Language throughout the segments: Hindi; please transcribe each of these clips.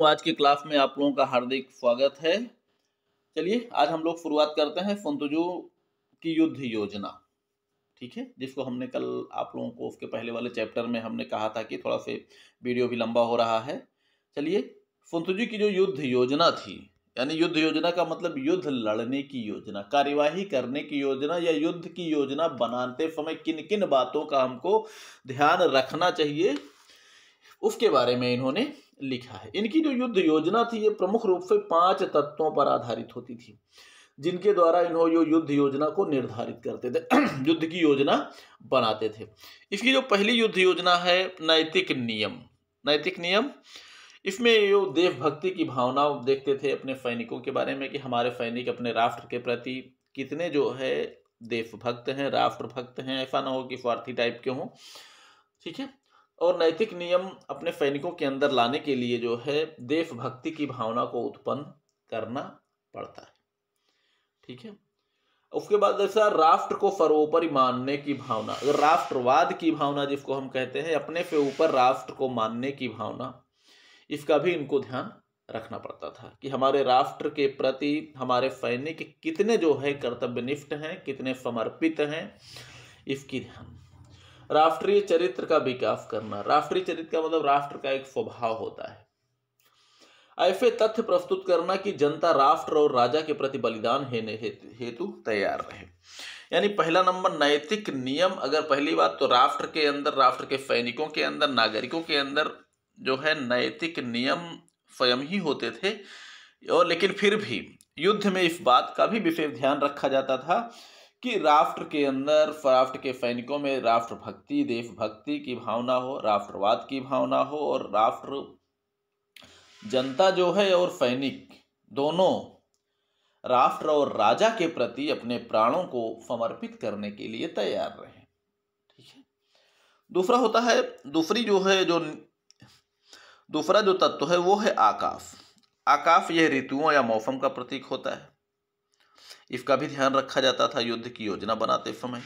तो आज की क्लास में आप लोगों का हार्दिक स्वागत है चलिए आज हम लोग शुरुआत करते हैं फंतुजू की युद्ध योजना ठीक है जिसको हमने कल आप लोगों को उसके पहले वाले चैप्टर में हमने कहा था कि थोड़ा से वीडियो भी लंबा हो रहा है चलिए फंतुजू की जो युद्ध योजना थी यानी युद्ध योजना का मतलब युद्ध लड़ने की योजना कार्यवाही करने की योजना या युद्ध की योजना बनाते समय किन किन बातों का हमको ध्यान रखना चाहिए उसके बारे में इन्होंने लिखा है इनकी जो युद्ध योजना थी ये प्रमुख रूप से पांच तत्वों पर आधारित होती थी जिनके द्वारा इन्हों यो युद्ध योजना को निर्धारित करते थे युद्ध की योजना बनाते थे इसकी जो पहली युद्ध योजना है नैतिक नियम नैतिक नियम इसमें यो देवभक्ति की भावना देखते थे अपने सैनिकों के बारे में कि हमारे सैनिक अपने राष्ट्र के प्रति कितने जो है देशभक्त हैं राष्ट्र भक्त हैं ऐसा ना हो कि स्वार्थी टाइप के हों ठीक है और नैतिक नियम अपने सैनिकों के अंदर लाने के लिए जो है देशभक्ति की भावना को उत्पन्न करना पड़ता है ठीक है उसके बाद ऐसा राष्ट्र को सर्वोपरि मानने की भावना अगर राष्ट्रवाद की भावना जिसको हम कहते हैं अपने से ऊपर राष्ट्र को मानने की भावना इसका भी इनको ध्यान रखना पड़ता था कि हमारे राष्ट्र के प्रति हमारे सैनिक कितने जो है कर्तव्यनिष्ठ हैं कितने समर्पित हैं इसकी ध्यान राष्ट्रीय चरित्र का विकास करना राष्ट्रीय चरित्र का मतलब राष्ट्र का एक स्वभाव होता है ऐसे तथ्य प्रस्तुत करना कि जनता राष्ट्र और राजा के प्रति बलिदान हेतु तैयार रहे यानी पहला नंबर नैतिक नियम अगर पहली बात तो राष्ट्र के अंदर राष्ट्र के सैनिकों के अंदर नागरिकों के अंदर जो है नैतिक नियम स्वयं ही होते थे और लेकिन फिर भी युद्ध में इस बात का भी विशेष ध्यान रखा जाता था कि राष्ट्र के अंदर राष्ट्र के सैनिकों में राष्ट्र भक्ति देशभक्ति की भावना हो राष्ट्रवाद की भावना हो और राष्ट्र जनता जो है और सैनिक दोनों राष्ट्र और राजा के प्रति अपने प्राणों को समर्पित करने के लिए तैयार रहे ठीक है दूसरा होता है दूसरी जो है जो दूसरा जो तत्व है वो है आकाश आकाश यह ऋतुओं या मौसम का प्रतीक होता है इसका भी ध्यान रखा जाता था युद्ध की योजना बनाते समय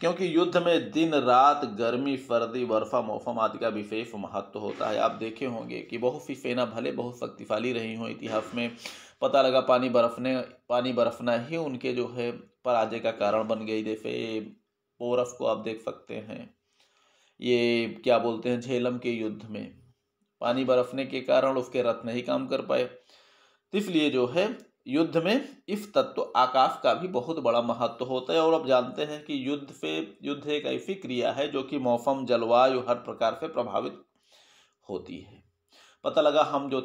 क्योंकि युद्ध में दिन रात गर्मी सर्दी बर्फा मौसम आदि का विशेष महत्व तो होता है आप देखे होंगे कि बहुत सी सेना भले बहुत शक्तिशाली रही हो इतिहास में पता लगा पानी बरफने पानी बरफना ही उनके जो है पराजय का कारण बन गई जैसे पोरफ को आप देख सकते हैं ये क्या बोलते हैं झेलम के युद्ध में पानी बरफने के कारण उसके रथ नहीं काम कर पाए इसलिए जो है युद्ध में इफ तत्व आकाश का भी बहुत बड़ा महत्व होता है और अब जानते हैं कि युद्ध पे युद्ध एक ऐसी क्रिया है जो कि मौसम जलवायु हर प्रकार से प्रभावित होती है पता लगा हम जो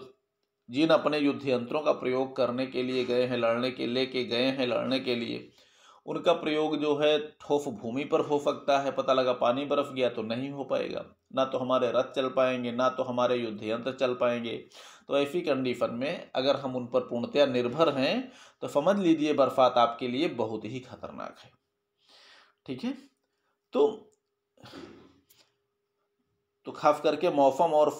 जिन अपने युद्ध यंत्रों का प्रयोग करने के लिए गए हैं लड़ने के ले के गए हैं लड़ने के लिए उनका प्रयोग जो है ठोस भूमि पर हो सकता है पता लगा पानी बर्फ गया तो नहीं हो पाएगा ना तो हमारे रथ चल पाएंगे ना तो हमारे युद्ध यंत्र चल पाएंगे तो ऐसी कंडीशन में अगर हम उन पर पूर्णतया निर्भर हैं तो समझ लीजिए बर्फात आपके लिए बहुत ही खतरनाक है ठीक है तो तो खास करके मौसम और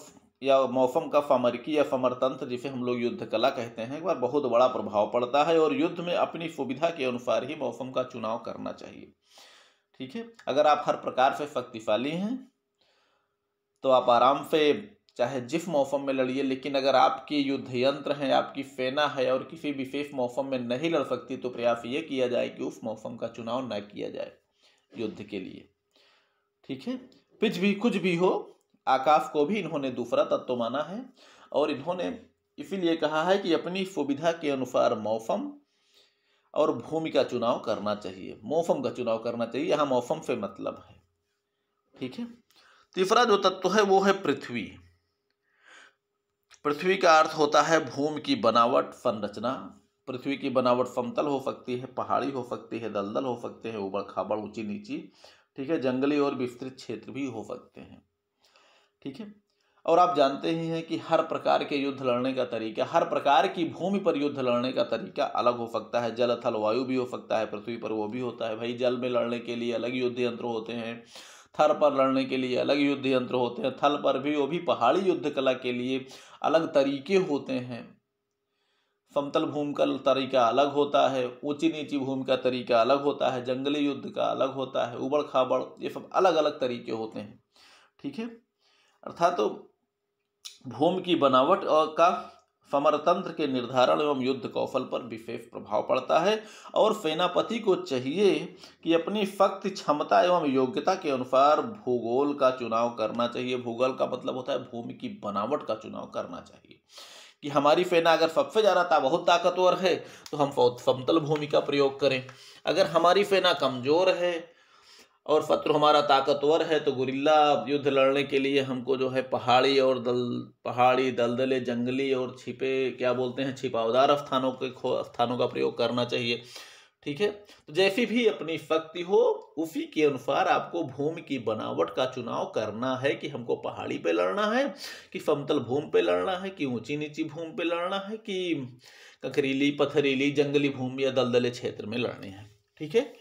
या मौसम का फमरकी या फमरतंत्र जिसे हम लोग युद्ध कला कहते हैं एक बार बहुत बड़ा प्रभाव पड़ता है और युद्ध में अपनी सुविधा के अनुसार ही मौसम का चुनाव करना चाहिए ठीक है अगर आप हर प्रकार से शक्तिशाली हैं तो आप आराम से चाहे जिफ मौसम में लड़िए लेकिन अगर आपके युद्ध यंत्र हैं आपकी सेना है और किसी विशेष मौसम में नहीं लड़ सकती तो प्रयास ये किया जाए कि उस मौसम का चुनाव न किया जाए युद्ध के लिए ठीक है पिच भी कुछ भी हो आकाश को भी इन्होंने दूसरा तत्व माना है और इन्होंने इसीलिए कहा है कि अपनी सुविधा के अनुसार मौसम और भूमि का चुनाव करना चाहिए मौसम का चुनाव करना चाहिए यहाँ मौसम से मतलब है ठीक है तीसरा जो तत्व है वो है पृथ्वी पृथ्वी का अर्थ होता है भूमि की बनावट संरचना पृथ्वी की बनावट समतल हो सकती है पहाड़ी हो सकती है दलदल हो सकते हैं उबड़ खाबड़ ऊंची नीची ठीक है जंगली और विस्तृत क्षेत्र भी हो सकते हैं ठीक है और आप जानते ही हैं कि हर प्रकार के युद्ध लड़ने का तरीका हर प्रकार की भूमि पर युद्ध लड़ने का तरीका अलग हो सकता है जल थल वायु भी हो सकता है पृथ्वी पर वो भी होता है भाई जल में लड़ने के लिए अलग युद्ध यंत्र होते हैं थर पर लड़ने के लिए अलग युद्ध यंत्र होते हैं थल पर भी वो भी पहाड़ी युद्ध कला के लिए अलग तरीके होते हैं समतल भूमि का तरीका अलग होता है ऊंची नीची भूमि का तरीका अलग होता है जंगली युद्ध का अलग होता है उबड़ खाबड़ ये सब अलग अलग तरीके होते हैं ठीक है अर्थात तो भूमि की बनावट का समरतंत्र के निर्धारण एवं युद्ध कौशल पर विशेष प्रभाव पड़ता है और सेनापति को चाहिए कि अपनी शक्ति क्षमता एवं योग्यता के अनुसार भूगोल का चुनाव करना चाहिए भूगोल का मतलब होता है भूमि की बनावट का चुनाव करना चाहिए कि हमारी सेना अगर सबसे ज़्यादा ता बहुत ताकतवर है तो हम समतल भूमि का प्रयोग करें अगर हमारी सेना कमज़ोर है और शत्रु हमारा ताकतवर है तो गुरिल्ला युद्ध लड़ने के लिए हमको जो है पहाड़ी और दल पहाड़ी दलदले जंगली और छिपे क्या बोलते हैं छिपावदार स्थानों के स्थानों का प्रयोग करना चाहिए ठीक है तो जैसी भी अपनी शक्ति हो उसी के अनुसार आपको भूमि की बनावट का चुनाव करना है कि हमको पहाड़ी पे लड़ना है कि समतल भूमि पे लड़ना है कि ऊंची नीची भूमि पे लड़ना है कि ककरीली पथरीली जंगली भूमि या दलदले क्षेत्र में लड़ने हैं ठीक है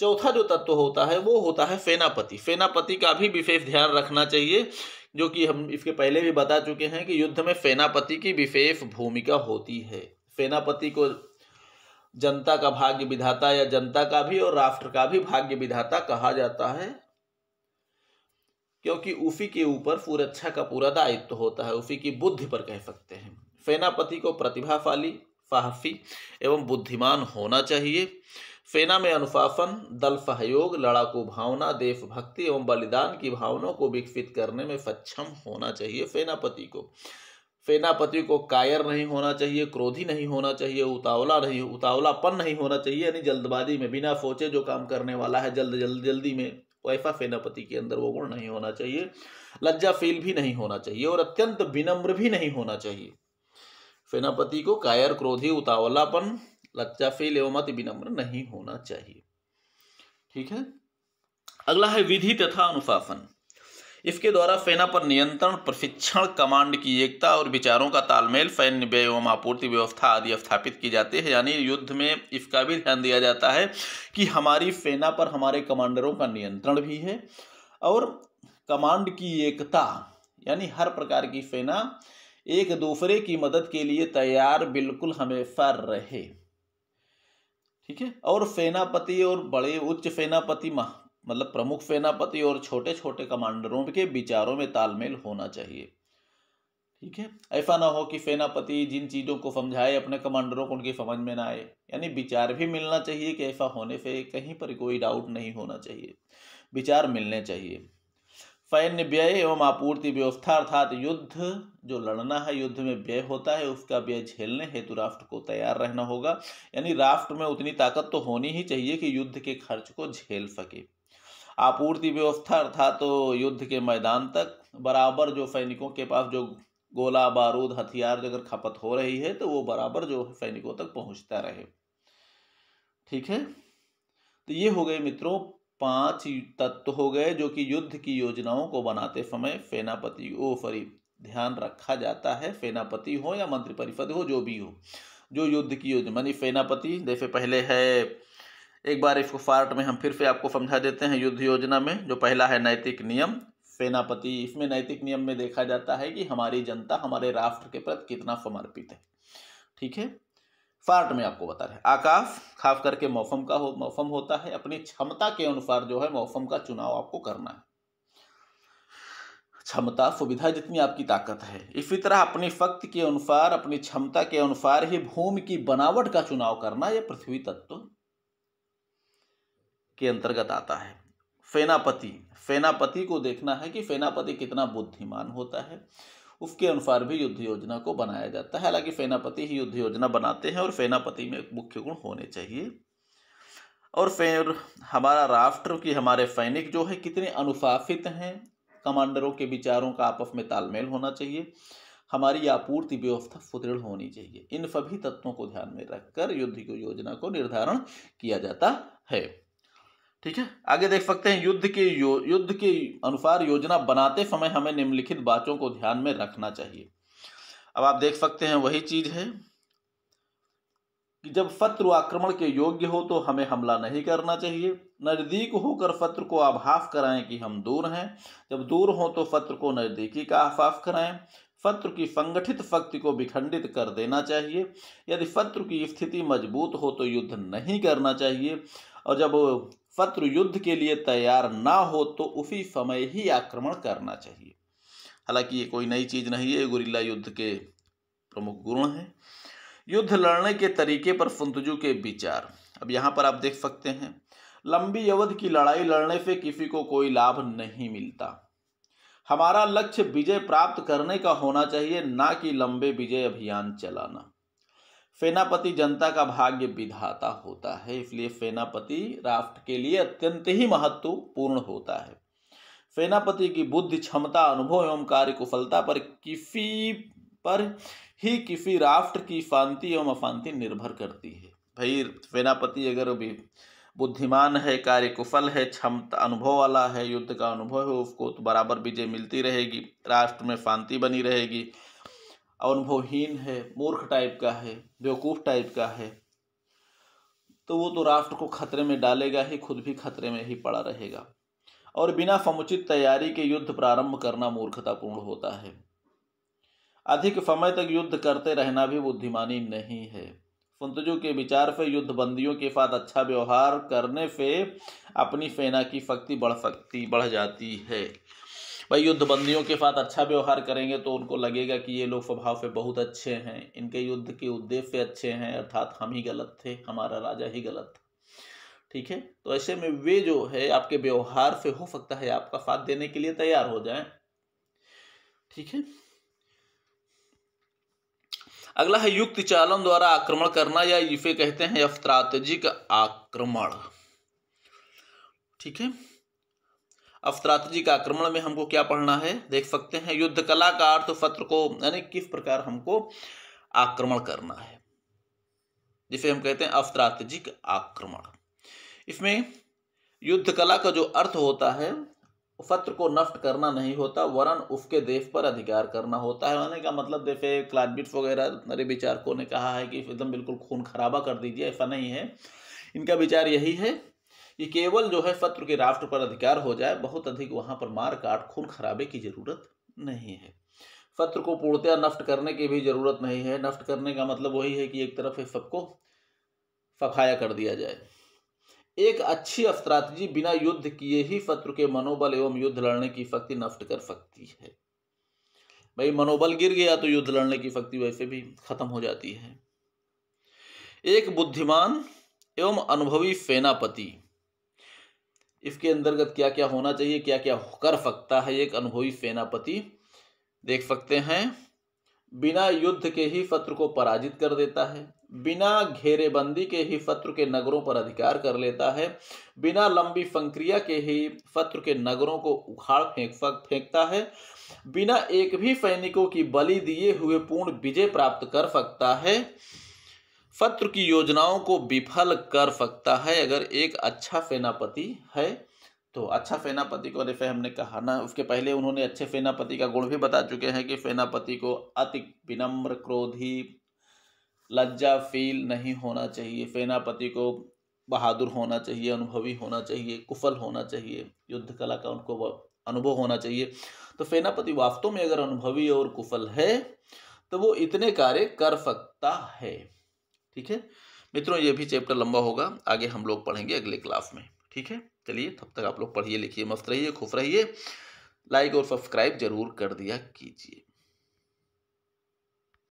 चौथा जो तत्व होता है वो होता है फेनापति फेनापति का भी विशेष ध्यान रखना चाहिए जो कि हम इसके पहले भी बता चुके हैं कि युद्ध में सेनापति की विशेष भूमिका होती है सेनापति को जनता का भाग्य विधाता या जनता का भी और राष्ट्र का भी भाग्य विधाता कहा जाता है क्योंकि उसी के ऊपर सुरक्षा का पूरा दायित्व तो होता है उसी की बुद्धि पर कह सकते हैं सेनापति को प्रतिभाशाली साहसी एवं बुद्धिमान होना चाहिए फेना में अनुशासन दल सहयोग लड़ाकू भावना देशभक्ति एवं बलिदान की भावनाओं को विकसित करने में सक्षम होना चाहिए सेनापति को सेनापति को कायर नहीं होना चाहिए क्रोधी नहीं होना चाहिए उतावला नहीं उतावलापन नहीं होना चाहिए यानी जल्दबाजी में बिना सोचे जो काम करने वाला है जल्द जल्द जल्दी में वैसा सेनापति के अंदर वो गुण नहीं होना चाहिए लज्जा फील भी नहीं होना चाहिए और अत्यंत विनम्र भी नहीं होना चाहिए सेनापति को कायर क्रोधी उतावलापन लज्जा फेल एवं अति विनम्र नहीं होना चाहिए ठीक है अगला है विधि तथा अनुशासन इसके द्वारा सेना पर नियंत्रण प्रशिक्षण कमांड की एकता और विचारों का तालमेल सैन्य व्यय एवं आपूर्ति व्यवस्था आदि स्थापित की जाती है यानी युद्ध में इसका भी ध्यान दिया जाता है कि हमारी सेना पर हमारे कमांडरों का नियंत्रण भी है और कमांड की एकता यानी हर प्रकार की सेना एक दूसरे की मदद के लिए तैयार बिल्कुल हमेशा रहे ठीक है और सेनापति और बड़े उच्च सेनापति मतलब प्रमुख सेनापति और छोटे छोटे कमांडरों के विचारों में तालमेल होना चाहिए ठीक है ऐसा ना हो कि सेनापति जिन चीज़ों को समझाए अपने कमांडरों को उनकी समझ में ना आए यानी विचार भी मिलना चाहिए कि ऐसा होने से कहीं पर कोई डाउट नहीं होना चाहिए विचार मिलने चाहिए सैन्य व्यय एवं आपूर्ति व्यवस्था अर्थात युद्ध जो लड़ना है युद्ध में व्यय होता है उसका व्यय झेलने हेतु राष्ट्र को तैयार रहना होगा यानी राष्ट्र में उतनी ताकत तो होनी ही चाहिए कि युद्ध के खर्च को झेल सके आपूर्ति व्यवस्था अर्थात तो युद्ध के मैदान तक बराबर जो सैनिकों के पास जो गोला बारूद हथियार अगर खपत हो रही है तो वो बराबर जो सैनिकों तक पहुंचता रहे ठीक है तो ये हो गए मित्रों पांच तत्व हो गए जो कि युद्ध की योजनाओं को बनाते समय सेनापति ओ फरी ध्यान रखा जाता है सेनापति हो या मंत्री परिषद हो जो भी हो जो युद्ध की योजना मानी सेनापति जैसे पहले है एक बार इसको फार्ट में हम फिर से आपको समझा देते हैं युद्ध योजना में जो पहला है नैतिक नियम सेनापति इसमें नैतिक नियम में देखा जाता है कि हमारी जनता हमारे राष्ट्र के प्रति कितना समर्पित है ठीक है फार्ट में आपको बता रहे आकाफ खास करके मौसम का हो मौसम होता है अपनी क्षमता के अनुसार जो है मौसम का चुनाव आपको करना है क्षमता सुविधा जितनी आपकी ताकत है इसी तरह अपने फक्त के अनुसार अपनी क्षमता के अनुसार ही भूमि की बनावट का चुनाव करना यह पृथ्वी तत्व के अंतर्गत आता है फेनापति सेनापति को देखना है कि सेनापति कितना बुद्धिमान होता है उसके अनुसार भी युद्ध योजना को बनाया जाता है हालांकि सेनापति ही युद्ध योजना बनाते हैं और सेनापति में मुख्य गुण होने चाहिए और फिर हमारा राष्ट्र की हमारे सैनिक जो है कितने अनुशासित हैं कमांडरों के विचारों का आपस में तालमेल होना चाहिए हमारी आपूर्ति व्यवस्था सुदृढ़ होनी चाहिए इन सभी तत्वों को ध्यान में रखकर युद्ध की योजना को निर्धारण किया जाता है ठीक है आगे देख सकते हैं युद्ध के यो, युद्ध के अनुसार योजना बनाते समय हमें निम्नलिखित बातों को ध्यान में रखना चाहिए अब आप देख सकते हैं वही चीज है कि जब शत्रु आक्रमण के योग्य हो तो हमें हमला नहीं करना चाहिए नज़दीक होकर शत्रु को आभास कराएं कि हम दूर हैं जब दूर हों तो शत्रु को नज़दीकी का आभास कराएं शत्रु की संगठित शक्ति को विखंडित कर देना चाहिए यदि शत्रु की स्थिति मजबूत हो तो युद्ध नहीं करना चाहिए और जब शत्रु युद्ध के लिए तैयार ना हो तो उसी समय ही आक्रमण करना चाहिए हालांकि ये कोई नई चीज़ नहीं है गुरिल्ला युद्ध के प्रमुख गुण हैं युद्ध लड़ने के तरीके पर फुंतजू के विचार अब यहाँ पर आप देख सकते हैं लंबी अवधि की लड़ाई लड़ने से किसी को कोई लाभ नहीं मिलता हमारा लक्ष्य विजय प्राप्त करने का होना चाहिए ना कि लंबे विजय अभियान चलाना फेनापति जनता का भाग्य विधाता होता है इसलिए फेनापति राफ्ट के लिए अत्यंत ही महत्वपूर्ण होता है फेनापति की बुद्धि क्षमता अनुभव एवं कार्य कुशलता पर किसी पर ही किसी राफ्ट की शांति एवं अफांति निर्भर करती है भाई सेनापति अगर भी बुद्धिमान है कार्य कुशल है क्षमता अनुभव वाला है युद्ध का अनुभव है उसको तो बराबर विजय मिलती रहेगी राष्ट्र में शांति बनी रहेगी अनुभवहीन है मूर्ख टाइप का है बेवकूफ़ टाइप का है तो वो तो राष्ट्र को खतरे में डालेगा ही खुद भी खतरे में ही पड़ा रहेगा और बिना समुचित तैयारी के युद्ध प्रारंभ करना मूर्खतापूर्ण होता है अधिक समय तक युद्ध करते रहना भी बुद्धिमानी नहीं है फुंतजू के विचार से युद्धबंदियों के साथ अच्छा व्यवहार करने से अपनी सेना की शक्ति बढ़ सकती बढ़ जाती है भाई युद्ध बंदियों के साथ अच्छा व्यवहार करेंगे तो उनको लगेगा कि ये लोग स्वभाव से बहुत अच्छे हैं इनके युद्ध के उद्देश्य अच्छे हैं अर्थात हम ही गलत थे हमारा राजा ही गलत था ठीक है तो ऐसे में वे जो है आपके व्यवहार से हो सकता है आपका साथ देने के लिए तैयार हो जाए ठीक है अगला है युक्त चालन द्वारा आक्रमण करना या इसे कहते हैं स्ट्राटेजिक आक्रमण ठीक है अफतरातरी का आक्रमण में हमको क्या पढ़ना है देख सकते हैं युद्ध कला का अर्थ फत्र को यानी किस प्रकार हमको आक्रमण करना है जिसे हम कहते हैं अफतरातजिक आक्रमण इसमें युद्ध कला का जो अर्थ होता है फत्र को नष्ट करना नहीं होता वरन उसके देश पर अधिकार करना होता है माने का मतलब जैसे क्लाडबिट्स वगैरह मेरे विचारकों ने कहा है कि एकदम बिल्कुल खून खराबा कर दीजिए ऐसा नहीं है इनका विचार यही है ये केवल जो है फत्र के राष्ट्र पर अधिकार हो जाए बहुत अधिक वहां पर मार काट खून खराबे की ज़रूरत नहीं है फत्र को पूर्णतया नष्ट करने की भी ज़रूरत नहीं है नष्ट करने का मतलब वही है कि एक तरफ सबको फफाया कर दिया जाए एक अच्छी स्ट्राटजी बिना युद्ध किए ही फत्र के मनोबल एवं युद्ध लड़ने की शक्ति नष्ट कर सकती है भाई मनोबल गिर गया तो युद्ध लड़ने की शक्ति वैसे भी खत्म हो जाती है एक बुद्धिमान एवं अनुभवी सेनापति इसके अंतर्गत क्या क्या होना चाहिए क्या क्या कर सकता है एक अनुभवी सेनापति देख सकते हैं बिना युद्ध के ही शत्रु को पराजित कर देता है बिना घेरेबंदी के ही शत्रु के नगरों पर अधिकार कर लेता है बिना लंबी संक्रिया के ही शत्रु के नगरों को उखाड़ फेंक फेंकता है बिना एक भी सैनिकों की बलि दिए हुए पूर्ण विजय प्राप्त कर सकता है फत्र की योजनाओं को विफल कर सकता है अगर एक अच्छा सेनापति है तो अच्छा सेनापति को रेफे हमने कहा ना उसके पहले उन्होंने अच्छे सेनापति का गुण भी बता चुके हैं कि सेनापति को अति विनम्र क्रोधी लज्जा फील नहीं होना चाहिए सेनापति को बहादुर होना चाहिए अनुभवी होना चाहिए कुफल होना चाहिए युद्ध कला का उनको अनुभव होना चाहिए तो सेनापति वास्तव में अगर अनुभवी और कुफल है तो वो इतने कार्य कर सकता है ठीक है मित्रों ये भी चैप्टर लंबा होगा आगे हम लोग पढ़ेंगे अगले क्लास में ठीक है चलिए तब तक आप लोग पढ़िए लिखिए मस्त रहिए खुश रहिए लाइक और सब्सक्राइब जरूर कर दिया कीजिए